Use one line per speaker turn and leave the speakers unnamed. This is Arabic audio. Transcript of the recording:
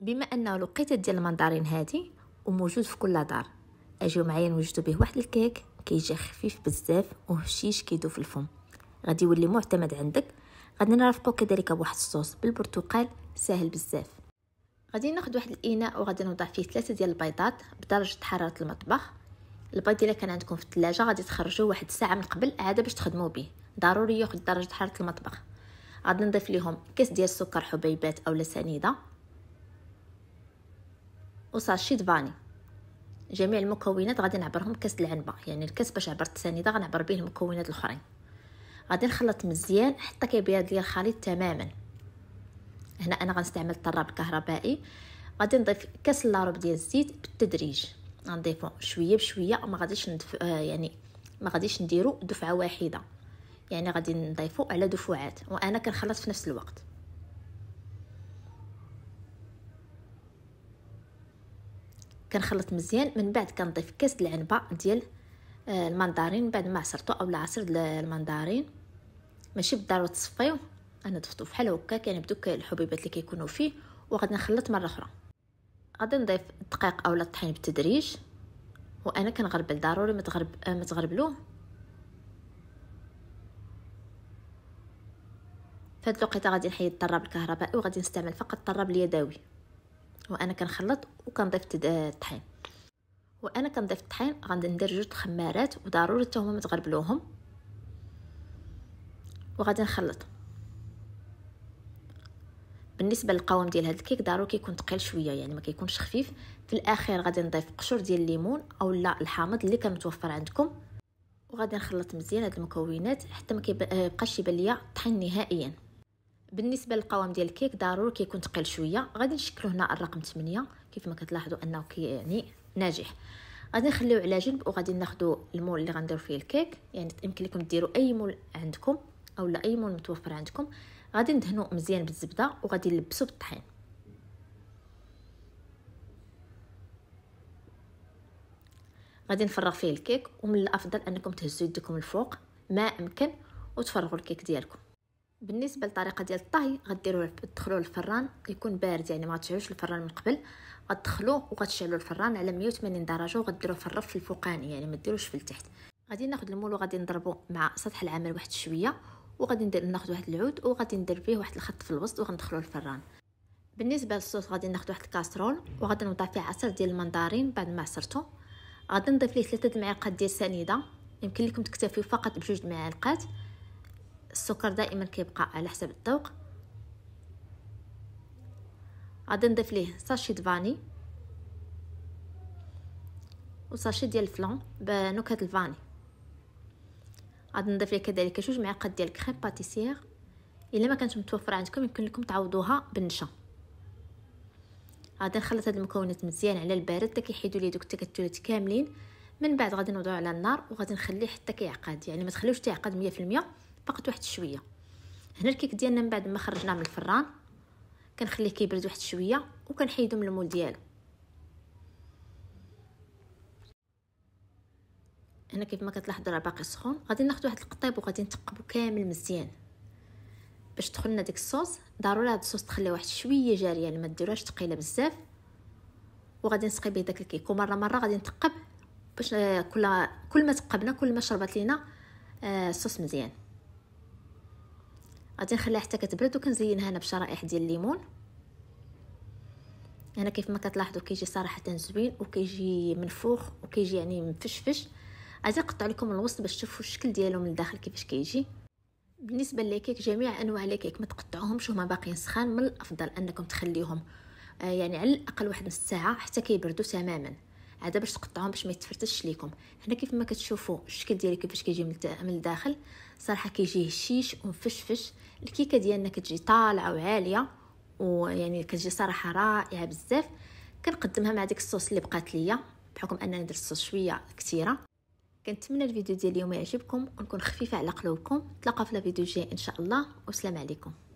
بما انه لقيت ديال المندرين هادي وموجود في كل دار اجيو معايا نوجدو به واحد الكيك كيجي خفيف بزاف وهشيش كيدو في الفم غادي يولي معتمد عندك غادي نرافقو كذلك بواحد الصوص بالبرتقال ساهل بزاف غادي ناخذ واحد الاناء وغادي نوضع فيه ثلاثه ديال البيضات بدرجه حراره المطبخ البيض الا كان عندكم في الثلاجه غادي تخرجوه واحد ساعه من قبل عاده باش تخدموا به ضروري ياخذ درجه حراره المطبخ غادي نضيف ليهم كاس ديال السكر حبيبات اولا سنيده وصاشي فاني جميع المكونات غادي نعبرهم كاس العنبه يعني الكاس باش عبرت السنيده غنعبر به المكونات الاخرين غادي نخلط مزيان حتى كيبيض ليا الخليط تماما هنا انا غنستعمل الطراب الكهربائي غادي نضيف كاس لاروب ديال الزيت بالتدريج غنضيفو شويه بشويه ما غاديش ندف آه، يعني ما غاديش نديرو دفعه واحده يعني غادي نضيفو على دفعات وانا كنخلط في نفس الوقت كنخلط مزيان من بعد كنضيف كاس العنبه ديال آه، المندارين من بعد ما عصرتو اولا عصير المندارين ماشي بالضروره تصفيو انا ضفتو بحال هكا كان بدوك الحبيبات اللي كيكونوا فيه وغادي نخلط مره اخرى غادي نضيف الدقيق اولا الطحين بالتدريج وانا كنغربل ضروري ما تغرب آه، ما فهاد الوقيته غادي نحيد الطراب الكهربائي وغادي نستعمل فقط الطراب اليدوي وانا كنخلط وكنضيف الطحين آه، وانا كنضيف الطحين غندير جوج خمارات وضروري حتى هما ما تغربلوهم وغادي نخلط بالنسبه للقوام ديال هذا الكيك ضروري كيكون ثقيل شويه يعني ما كيكونش خفيف في الاخير غادي نضيف قشور ديال الليمون اولا الحامض اللي كان متوفر عندكم وغادي نخلط مزيان هاد المكونات حتى ما كيبقاش آه، يبان ليا الطحين نهائيا بالنسبه للقوام ديال الكيك ضروري كيكون ثقيل شويه غادي نشكلو هنا الرقم 8 كيف ما كتلاحظوا انه كي يعني ناجح غادي نخليوه على جنب وغادي ناخذ المول اللي غندير فيه الكيك يعني يمكن لكم ديروا اي مول عندكم اولا اي مول متوفر عندكم غادي ندهنو مزيان بالزبده وغادي نلبسو بالطحين غادي نفرغ فيه الكيك ومن الافضل انكم تهزوا يدكم الفوق ما امكن وتفرغوا الكيك ديالكم بالنسبه للطريقه ديال الطهي غديروه تدخلوه للفران يكون بارد يعني ما تشعلوش الفران من قبل غتدخلوه وغتشعلوا الفران على 180 درجه وغديروه في الرف الفوقاني يعني ما ديروش في التحت غادي ناخذ المول وغادي نضربو مع سطح العمل واحد شويه وغادي ندير ناخذ واحد العود وغادي ندير به واحد الخط في الوسط وغندخلو الفران بالنسبه للصوص غادي ناخذ واحد الكاسرول وغادي نوضع فيه عصير ديال المندارين بعد ما عصرته غادي نضيف ليه ثلاثه المعالق ديال السنيده يمكن لكم تكتفيو فقط بجوج معالقات السكر دائما كيبقى على حسب الذوق غادي نضيف ليه ساشي فاني وساشي ديال الفلون بنكهه الفاني غادي نضيف ليه كذلك جوج معالق ديال الكريم باتيسير الا ما كانت متوفره عندكم يمكن لكم تعوضوها بالنشا غادي نخلط هاد المكونات مزيان على البارد حتى كيحيدوا لي دوك التكتلات كاملين من بعد غادي نوضعو على النار وغادي نخليه حتى كيعقد يعني ما تخليوش تيعقد 100% بقات واحد شويه هنا الكيك ديالنا من بعد ما خرجناه من الفران كنخليه كيبرد واحد شويه وكنحيدو من المول ديالو هنا كيف ما كتلاحظوا راه باقي سخون غادي ناخذ واحد القطيب وغادي نثقبو كامل مزيان باش تدخل لنا ديك الصوص ضروري هاد الصوص تخليه واحد شويه جاريه يعني ما ديروهاش ثقيله بزاف وغادي نسقي به داك الكيك ومره مره غادي نثقب باش آه، كل كل ما تقبنا كل ما شربت لينا الصوص آه، مزيان غادي نخليها حتى كتبرد وكنزينها انا بشرائح ديال الليمون هنا كيف ما كتلاحظوا كيجي صراحه زوين وكيجي منفوخ وكيجي يعني مفشفش غادي نقطع لكم الوسط باش تشوفوا الشكل ديالو من الداخل كيفاش كيجي بالنسبه للكيك جميع انواع الكيك ما تقطعوهمش هما باقيين سخان من الافضل انكم تخليهم آه، يعني على الاقل واحد نص ساعه حتى كيبردوا تماما عاد باش تقطعوهم باش ما يتفرتش ليكم هنا كيف ما كتشوفوا الشكل ديالي كيفاش كيجي من الداخل صراحه كيجي هشيش ومفشفش الكيكه ديالنا كتجي طالعه وعاليه ويعني كتجي صراحه رائعه بزاف كنقدمها مع ديك الصوص اللي بقات ليا بحكم انني درت الصوص شويه كثيره كنتمنى الفيديو ديال اليوم يعجبكم ونكون خفيفه على قلوبكم نتلاقاو في الفيديو الجاي ان شاء الله والسلام عليكم